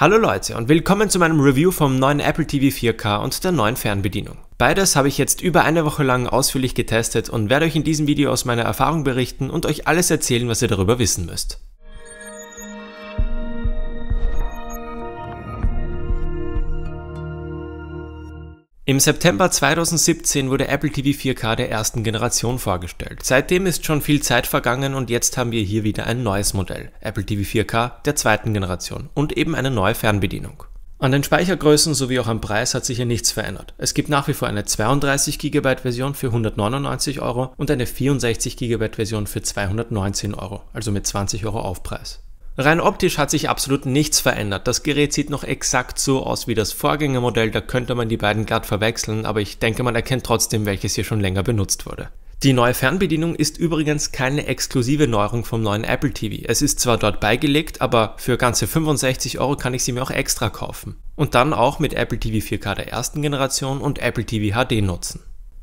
Hallo Leute und willkommen zu meinem Review vom neuen Apple TV 4K und der neuen Fernbedienung. Beides habe ich jetzt über eine Woche lang ausführlich getestet und werde euch in diesem Video aus meiner Erfahrung berichten und euch alles erzählen, was ihr darüber wissen müsst. Im September 2017 wurde Apple TV 4K der ersten Generation vorgestellt. Seitdem ist schon viel Zeit vergangen und jetzt haben wir hier wieder ein neues Modell, Apple TV 4K der zweiten Generation und eben eine neue Fernbedienung. An den Speichergrößen sowie auch am Preis hat sich hier nichts verändert. Es gibt nach wie vor eine 32 GB Version für 199 Euro und eine 64 GB Version für 219 Euro, also mit 20 Euro Aufpreis. Rein optisch hat sich absolut nichts verändert. Das Gerät sieht noch exakt so aus wie das Vorgängermodell, da könnte man die beiden glatt verwechseln, aber ich denke, man erkennt trotzdem, welches hier schon länger benutzt wurde. Die neue Fernbedienung ist übrigens keine exklusive Neuerung vom neuen Apple TV. Es ist zwar dort beigelegt, aber für ganze 65 Euro kann ich sie mir auch extra kaufen. Und dann auch mit Apple TV 4K der ersten Generation und Apple TV HD nutzen.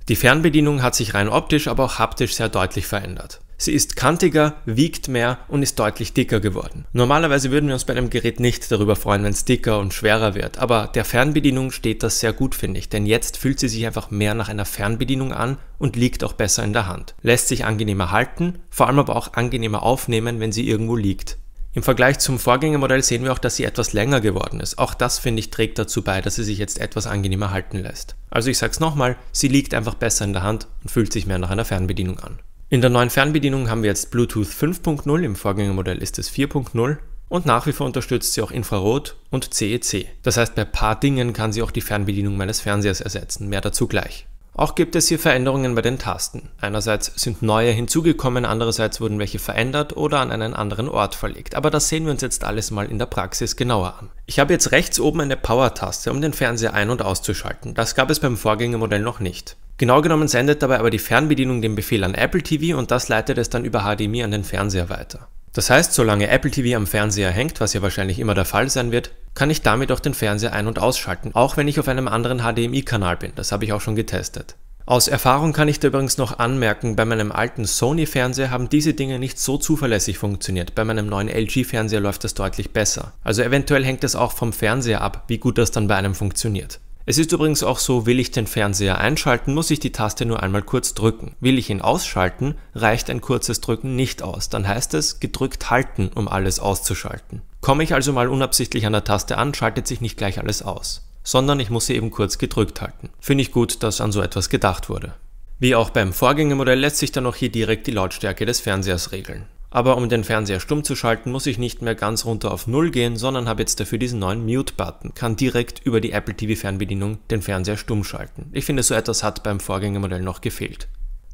Die Fernbedienung hat sich rein optisch, aber auch haptisch sehr deutlich verändert. Sie ist kantiger, wiegt mehr und ist deutlich dicker geworden. Normalerweise würden wir uns bei einem Gerät nicht darüber freuen, wenn es dicker und schwerer wird, aber der Fernbedienung steht das sehr gut, finde ich, denn jetzt fühlt sie sich einfach mehr nach einer Fernbedienung an und liegt auch besser in der Hand. Lässt sich angenehmer halten, vor allem aber auch angenehmer aufnehmen, wenn sie irgendwo liegt. Im Vergleich zum Vorgängermodell sehen wir auch, dass sie etwas länger geworden ist. Auch das, finde ich, trägt dazu bei, dass sie sich jetzt etwas angenehmer halten lässt. Also ich sag's nochmal, sie liegt einfach besser in der Hand und fühlt sich mehr nach einer Fernbedienung an. In der neuen Fernbedienung haben wir jetzt Bluetooth 5.0, im Vorgängermodell ist es 4.0 und nach wie vor unterstützt sie auch Infrarot und CEC. E das heißt, bei paar Dingen kann sie auch die Fernbedienung meines Fernsehers ersetzen, mehr dazu gleich. Auch gibt es hier Veränderungen bei den Tasten. Einerseits sind neue hinzugekommen, andererseits wurden welche verändert oder an einen anderen Ort verlegt. Aber das sehen wir uns jetzt alles mal in der Praxis genauer an. Ich habe jetzt rechts oben eine Power-Taste, um den Fernseher ein- und auszuschalten. Das gab es beim Vorgängermodell noch nicht. Genau genommen sendet dabei aber die Fernbedienung den Befehl an Apple TV und das leitet es dann über HDMI an den Fernseher weiter. Das heißt, solange Apple TV am Fernseher hängt, was ja wahrscheinlich immer der Fall sein wird, kann ich damit auch den Fernseher ein- und ausschalten, auch wenn ich auf einem anderen HDMI-Kanal bin, das habe ich auch schon getestet. Aus Erfahrung kann ich da übrigens noch anmerken, bei meinem alten Sony-Fernseher haben diese Dinge nicht so zuverlässig funktioniert, bei meinem neuen LG-Fernseher läuft das deutlich besser. Also eventuell hängt es auch vom Fernseher ab, wie gut das dann bei einem funktioniert. Es ist übrigens auch so, will ich den Fernseher einschalten, muss ich die Taste nur einmal kurz drücken. Will ich ihn ausschalten, reicht ein kurzes Drücken nicht aus. Dann heißt es gedrückt halten, um alles auszuschalten. Komme ich also mal unabsichtlich an der Taste an, schaltet sich nicht gleich alles aus sondern ich muss sie eben kurz gedrückt halten. Finde ich gut, dass an so etwas gedacht wurde. Wie auch beim Vorgängermodell lässt sich dann auch hier direkt die Lautstärke des Fernsehers regeln. Aber um den Fernseher stumm zu schalten, muss ich nicht mehr ganz runter auf Null gehen, sondern habe jetzt dafür diesen neuen Mute-Button. Kann direkt über die Apple TV Fernbedienung den Fernseher stumm schalten. Ich finde, so etwas hat beim Vorgängermodell noch gefehlt.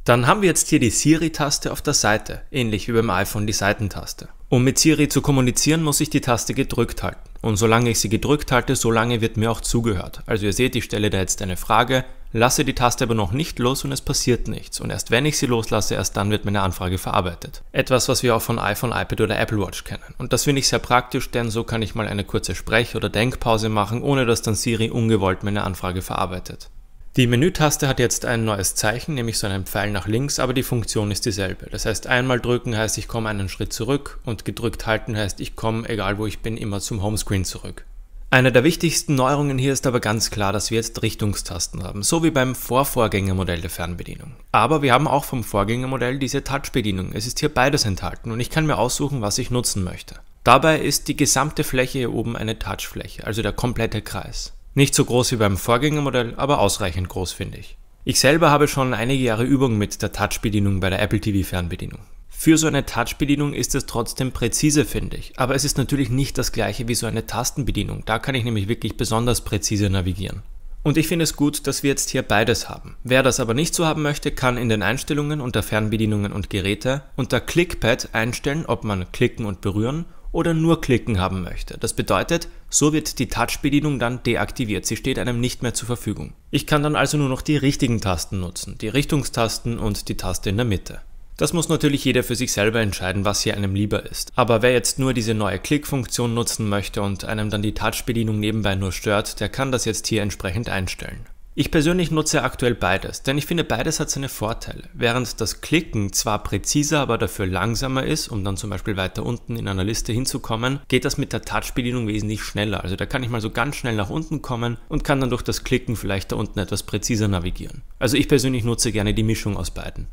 Dann haben wir jetzt hier die Siri-Taste auf der Seite, ähnlich wie beim iPhone die Seitentaste. Um mit Siri zu kommunizieren, muss ich die Taste gedrückt halten. Und solange ich sie gedrückt halte, solange wird mir auch zugehört. Also ihr seht, ich stelle da jetzt eine Frage lasse die Taste aber noch nicht los und es passiert nichts und erst wenn ich sie loslasse, erst dann wird meine Anfrage verarbeitet. Etwas, was wir auch von iPhone, iPad oder Apple Watch kennen. Und das finde ich sehr praktisch, denn so kann ich mal eine kurze Sprech- oder Denkpause machen, ohne dass dann Siri ungewollt meine Anfrage verarbeitet. Die Menütaste hat jetzt ein neues Zeichen, nämlich so einen Pfeil nach links, aber die Funktion ist dieselbe. Das heißt, einmal drücken heißt, ich komme einen Schritt zurück und gedrückt halten heißt, ich komme, egal wo ich bin, immer zum Homescreen zurück. Eine der wichtigsten Neuerungen hier ist aber ganz klar, dass wir jetzt Richtungstasten haben, so wie beim Vorvorgängermodell der Fernbedienung. Aber wir haben auch vom Vorgängermodell diese Touchbedienung. Es ist hier beides enthalten und ich kann mir aussuchen, was ich nutzen möchte. Dabei ist die gesamte Fläche hier oben eine Touchfläche, also der komplette Kreis. Nicht so groß wie beim Vorgängermodell, aber ausreichend groß finde ich. Ich selber habe schon einige Jahre Übung mit der Touchbedienung bei der Apple TV Fernbedienung. Für so eine Touch-Bedienung ist es trotzdem präzise, finde ich. Aber es ist natürlich nicht das gleiche wie so eine Tastenbedienung. Da kann ich nämlich wirklich besonders präzise navigieren. Und ich finde es gut, dass wir jetzt hier beides haben. Wer das aber nicht so haben möchte, kann in den Einstellungen unter Fernbedienungen und Geräte unter Clickpad einstellen, ob man klicken und berühren oder nur klicken haben möchte. Das bedeutet, so wird die Touch-Bedienung dann deaktiviert. Sie steht einem nicht mehr zur Verfügung. Ich kann dann also nur noch die richtigen Tasten nutzen, die Richtungstasten und die Taste in der Mitte. Das muss natürlich jeder für sich selber entscheiden, was hier einem lieber ist. Aber wer jetzt nur diese neue Klickfunktion nutzen möchte und einem dann die Touchbedienung nebenbei nur stört, der kann das jetzt hier entsprechend einstellen. Ich persönlich nutze aktuell beides, denn ich finde beides hat seine Vorteile. Während das Klicken zwar präziser, aber dafür langsamer ist, um dann zum Beispiel weiter unten in einer Liste hinzukommen, geht das mit der Touch-Bedienung wesentlich schneller. Also da kann ich mal so ganz schnell nach unten kommen und kann dann durch das Klicken vielleicht da unten etwas präziser navigieren. Also ich persönlich nutze gerne die Mischung aus beiden.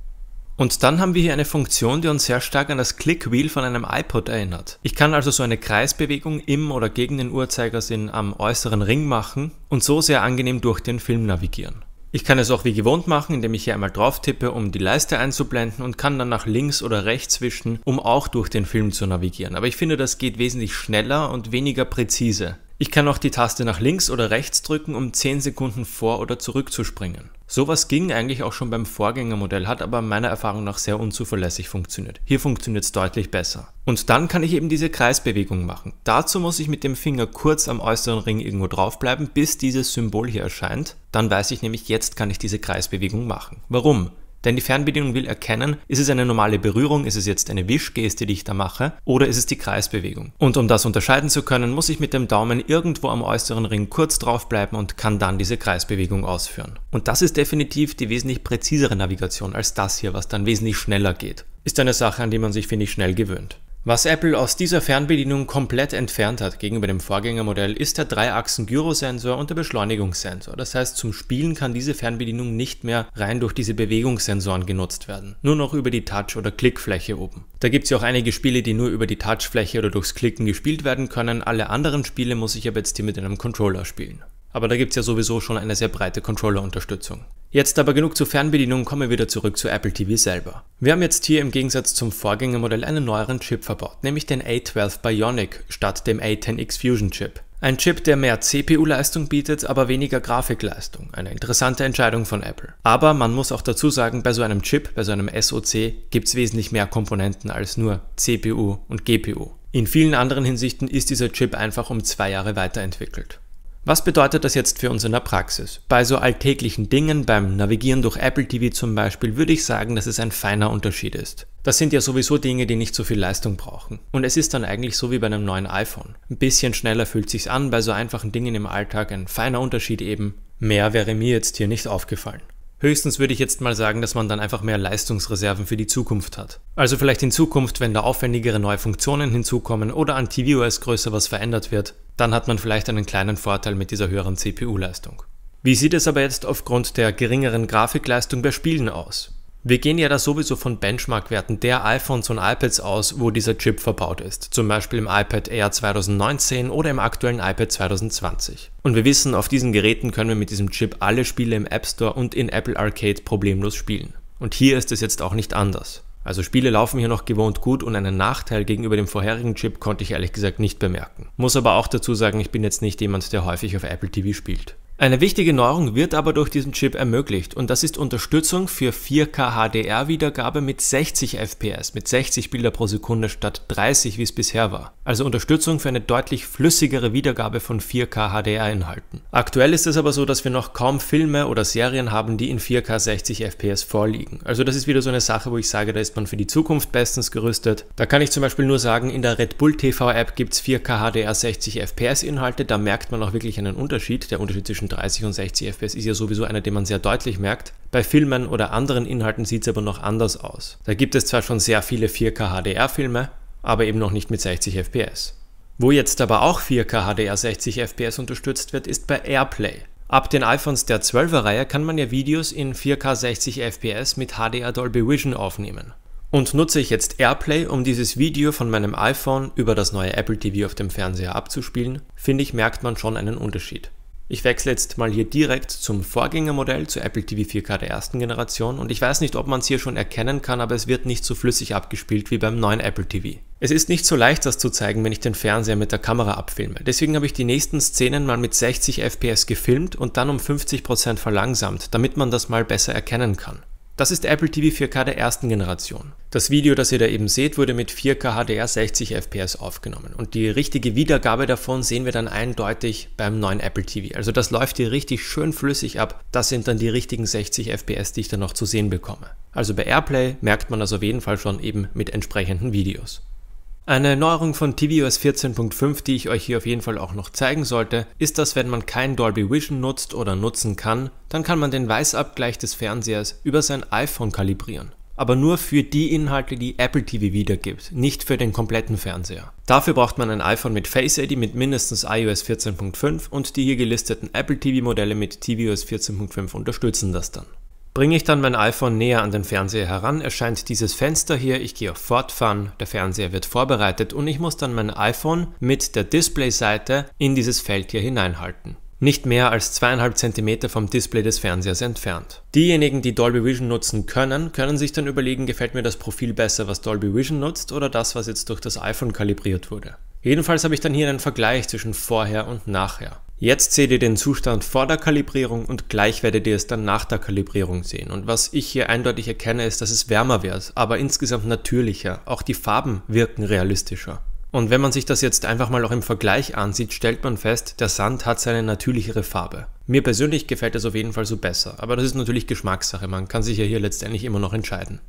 Und dann haben wir hier eine Funktion, die uns sehr stark an das Click-Wheel von einem iPod erinnert. Ich kann also so eine Kreisbewegung im oder gegen den Uhrzeigersinn am äußeren Ring machen und so sehr angenehm durch den Film navigieren. Ich kann es auch wie gewohnt machen, indem ich hier einmal drauf tippe, um die Leiste einzublenden und kann dann nach links oder rechts wischen, um auch durch den Film zu navigieren. Aber ich finde, das geht wesentlich schneller und weniger präzise. Ich kann auch die Taste nach links oder rechts drücken, um 10 Sekunden vor oder zurück zu springen. Sowas ging eigentlich auch schon beim Vorgängermodell, hat aber meiner Erfahrung nach sehr unzuverlässig funktioniert. Hier funktioniert es deutlich besser. Und dann kann ich eben diese Kreisbewegung machen. Dazu muss ich mit dem Finger kurz am äußeren Ring irgendwo draufbleiben, bis dieses Symbol hier erscheint. Dann weiß ich nämlich, jetzt kann ich diese Kreisbewegung machen. Warum? Denn die Fernbedienung will erkennen, ist es eine normale Berührung, ist es jetzt eine Wischgeste, die ich da mache, oder ist es die Kreisbewegung. Und um das unterscheiden zu können, muss ich mit dem Daumen irgendwo am äußeren Ring kurz drauf bleiben und kann dann diese Kreisbewegung ausführen. Und das ist definitiv die wesentlich präzisere Navigation als das hier, was dann wesentlich schneller geht. Ist eine Sache, an die man sich, finde ich, schnell gewöhnt. Was Apple aus dieser Fernbedienung komplett entfernt hat gegenüber dem Vorgängermodell ist der Dreiachsen-Gyrosensor und der Beschleunigungssensor. Das heißt, zum Spielen kann diese Fernbedienung nicht mehr rein durch diese Bewegungssensoren genutzt werden, nur noch über die Touch- oder Klickfläche oben. Da gibt es ja auch einige Spiele, die nur über die Touchfläche oder durchs Klicken gespielt werden können. Alle anderen Spiele muss ich aber jetzt hier mit einem Controller spielen. Aber da gibt es ja sowieso schon eine sehr breite Controller-Unterstützung. Jetzt aber genug zur Fernbedienung, kommen wir wieder zurück zu Apple TV selber. Wir haben jetzt hier im Gegensatz zum Vorgängermodell einen neueren Chip verbaut, nämlich den A12 Bionic statt dem A10X Fusion Chip. Ein Chip, der mehr CPU-Leistung bietet, aber weniger Grafikleistung. Eine interessante Entscheidung von Apple. Aber man muss auch dazu sagen, bei so einem Chip, bei so einem SoC, gibt's wesentlich mehr Komponenten als nur CPU und GPU. In vielen anderen Hinsichten ist dieser Chip einfach um zwei Jahre weiterentwickelt. Was bedeutet das jetzt für uns in der Praxis? Bei so alltäglichen Dingen, beim Navigieren durch Apple TV zum Beispiel, würde ich sagen, dass es ein feiner Unterschied ist. Das sind ja sowieso Dinge, die nicht so viel Leistung brauchen. Und es ist dann eigentlich so wie bei einem neuen iPhone. Ein bisschen schneller fühlt sich's an, bei so einfachen Dingen im Alltag ein feiner Unterschied eben. Mehr wäre mir jetzt hier nicht aufgefallen. Höchstens würde ich jetzt mal sagen, dass man dann einfach mehr Leistungsreserven für die Zukunft hat. Also vielleicht in Zukunft, wenn da aufwendigere neue Funktionen hinzukommen oder an tvOS größer was verändert wird, dann hat man vielleicht einen kleinen Vorteil mit dieser höheren CPU-Leistung. Wie sieht es aber jetzt aufgrund der geringeren Grafikleistung bei Spielen aus? Wir gehen ja da sowieso von Benchmark-Werten der iPhones und iPads aus, wo dieser Chip verbaut ist, zum Beispiel im iPad Air 2019 oder im aktuellen iPad 2020. Und wir wissen, auf diesen Geräten können wir mit diesem Chip alle Spiele im App Store und in Apple Arcade problemlos spielen. Und hier ist es jetzt auch nicht anders. Also Spiele laufen hier noch gewohnt gut und einen Nachteil gegenüber dem vorherigen Chip konnte ich ehrlich gesagt nicht bemerken. Muss aber auch dazu sagen, ich bin jetzt nicht jemand, der häufig auf Apple TV spielt. Eine wichtige Neuerung wird aber durch diesen Chip ermöglicht und das ist Unterstützung für 4K HDR Wiedergabe mit 60 FPS, mit 60 Bilder pro Sekunde statt 30, wie es bisher war. Also Unterstützung für eine deutlich flüssigere Wiedergabe von 4K HDR Inhalten. Aktuell ist es aber so, dass wir noch kaum Filme oder Serien haben, die in 4K 60 FPS vorliegen. Also das ist wieder so eine Sache, wo ich sage, da ist man für die Zukunft bestens gerüstet. Da kann ich zum Beispiel nur sagen, in der Red Bull TV App gibt es 4K HDR 60 FPS Inhalte, da merkt man auch wirklich einen Unterschied. Der Unterschied zwischen 30 und 60 FPS ist ja sowieso einer, den man sehr deutlich merkt. Bei Filmen oder anderen Inhalten sieht es aber noch anders aus. Da gibt es zwar schon sehr viele 4K HDR-Filme, aber eben noch nicht mit 60 FPS. Wo jetzt aber auch 4K HDR 60 FPS unterstützt wird, ist bei AirPlay. Ab den iPhones der 12er Reihe kann man ja Videos in 4K 60 FPS mit HDR Dolby Vision aufnehmen. Und nutze ich jetzt AirPlay, um dieses Video von meinem iPhone über das neue Apple TV auf dem Fernseher abzuspielen, finde ich, merkt man schon einen Unterschied. Ich wechsle jetzt mal hier direkt zum Vorgängermodell, zu Apple TV 4K der ersten Generation und ich weiß nicht, ob man es hier schon erkennen kann, aber es wird nicht so flüssig abgespielt wie beim neuen Apple TV. Es ist nicht so leicht, das zu zeigen, wenn ich den Fernseher mit der Kamera abfilme. Deswegen habe ich die nächsten Szenen mal mit 60 FPS gefilmt und dann um 50% verlangsamt, damit man das mal besser erkennen kann. Das ist der Apple TV 4K der ersten Generation. Das Video, das ihr da eben seht, wurde mit 4K HDR 60 FPS aufgenommen und die richtige Wiedergabe davon sehen wir dann eindeutig beim neuen Apple TV. Also das läuft hier richtig schön flüssig ab. Das sind dann die richtigen 60 FPS, die ich dann noch zu sehen bekomme. Also bei AirPlay merkt man das auf jeden Fall schon eben mit entsprechenden Videos. Eine Neuerung von tvOS 14.5, die ich euch hier auf jeden Fall auch noch zeigen sollte, ist, dass wenn man kein Dolby Vision nutzt oder nutzen kann, dann kann man den Weißabgleich des Fernsehers über sein iPhone kalibrieren. Aber nur für die Inhalte, die Apple TV wiedergibt, nicht für den kompletten Fernseher. Dafür braucht man ein iPhone mit Face ID mit mindestens iOS 14.5 und die hier gelisteten Apple TV Modelle mit tvOS 14.5 unterstützen das dann. Bringe ich dann mein iPhone näher an den Fernseher heran, erscheint dieses Fenster hier, ich gehe auf Fortfahren, der Fernseher wird vorbereitet und ich muss dann mein iPhone mit der Displayseite in dieses Feld hier hineinhalten nicht mehr als zweieinhalb Zentimeter vom Display des Fernsehers entfernt. Diejenigen, die Dolby Vision nutzen können, können sich dann überlegen, gefällt mir das Profil besser, was Dolby Vision nutzt oder das, was jetzt durch das iPhone kalibriert wurde. Jedenfalls habe ich dann hier einen Vergleich zwischen vorher und nachher. Jetzt seht ihr den Zustand vor der Kalibrierung und gleich werdet ihr es dann nach der Kalibrierung sehen. Und was ich hier eindeutig erkenne, ist, dass es wärmer wird, aber insgesamt natürlicher. Auch die Farben wirken realistischer. Und wenn man sich das jetzt einfach mal auch im Vergleich ansieht, stellt man fest, der Sand hat seine natürlichere Farbe. Mir persönlich gefällt es auf jeden Fall so besser, aber das ist natürlich Geschmackssache, man kann sich ja hier letztendlich immer noch entscheiden.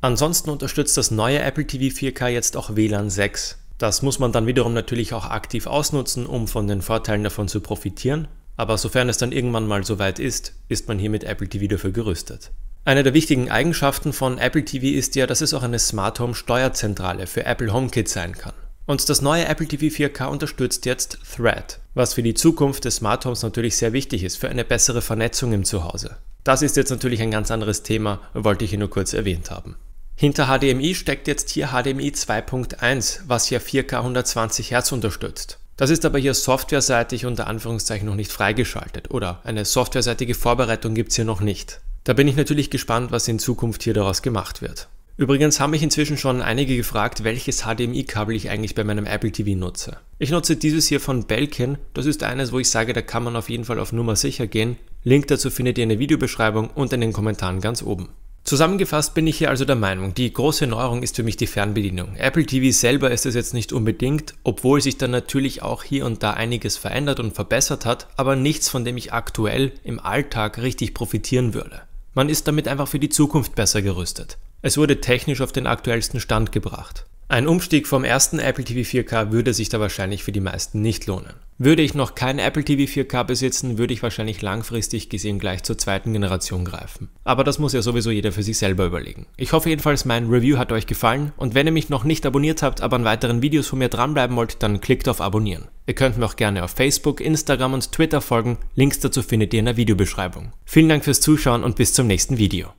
Ansonsten unterstützt das neue Apple TV 4K jetzt auch WLAN 6. Das muss man dann wiederum natürlich auch aktiv ausnutzen, um von den Vorteilen davon zu profitieren. Aber sofern es dann irgendwann mal soweit ist, ist man hier mit Apple TV dafür gerüstet. Eine der wichtigen Eigenschaften von Apple TV ist ja, dass es auch eine Smart Home Steuerzentrale für Apple HomeKit sein kann. Und das neue Apple TV 4K unterstützt jetzt Thread, was für die Zukunft des Smart Homes natürlich sehr wichtig ist, für eine bessere Vernetzung im Zuhause. Das ist jetzt natürlich ein ganz anderes Thema, wollte ich hier nur kurz erwähnt haben. Hinter HDMI steckt jetzt hier HDMI 2.1, was ja 4K 120 Hz unterstützt. Das ist aber hier softwareseitig unter Anführungszeichen noch nicht freigeschaltet oder eine softwareseitige Vorbereitung gibt's hier noch nicht. Da bin ich natürlich gespannt, was in Zukunft hier daraus gemacht wird. Übrigens haben mich inzwischen schon einige gefragt, welches HDMI-Kabel ich eigentlich bei meinem Apple TV nutze. Ich nutze dieses hier von Belkin, das ist eines, wo ich sage, da kann man auf jeden Fall auf Nummer sicher gehen. Link dazu findet ihr in der Videobeschreibung und in den Kommentaren ganz oben. Zusammengefasst bin ich hier also der Meinung, die große Neuerung ist für mich die Fernbedienung. Apple TV selber ist es jetzt nicht unbedingt, obwohl sich dann natürlich auch hier und da einiges verändert und verbessert hat, aber nichts, von dem ich aktuell im Alltag richtig profitieren würde. Man ist damit einfach für die Zukunft besser gerüstet. Es wurde technisch auf den aktuellsten Stand gebracht. Ein Umstieg vom ersten Apple TV 4K würde sich da wahrscheinlich für die meisten nicht lohnen. Würde ich noch kein Apple TV 4K besitzen, würde ich wahrscheinlich langfristig gesehen gleich zur zweiten Generation greifen. Aber das muss ja sowieso jeder für sich selber überlegen. Ich hoffe jedenfalls, mein Review hat euch gefallen und wenn ihr mich noch nicht abonniert habt, aber an weiteren Videos von mir dranbleiben wollt, dann klickt auf Abonnieren. Ihr könnt mir auch gerne auf Facebook, Instagram und Twitter folgen, Links dazu findet ihr in der Videobeschreibung. Vielen Dank fürs Zuschauen und bis zum nächsten Video.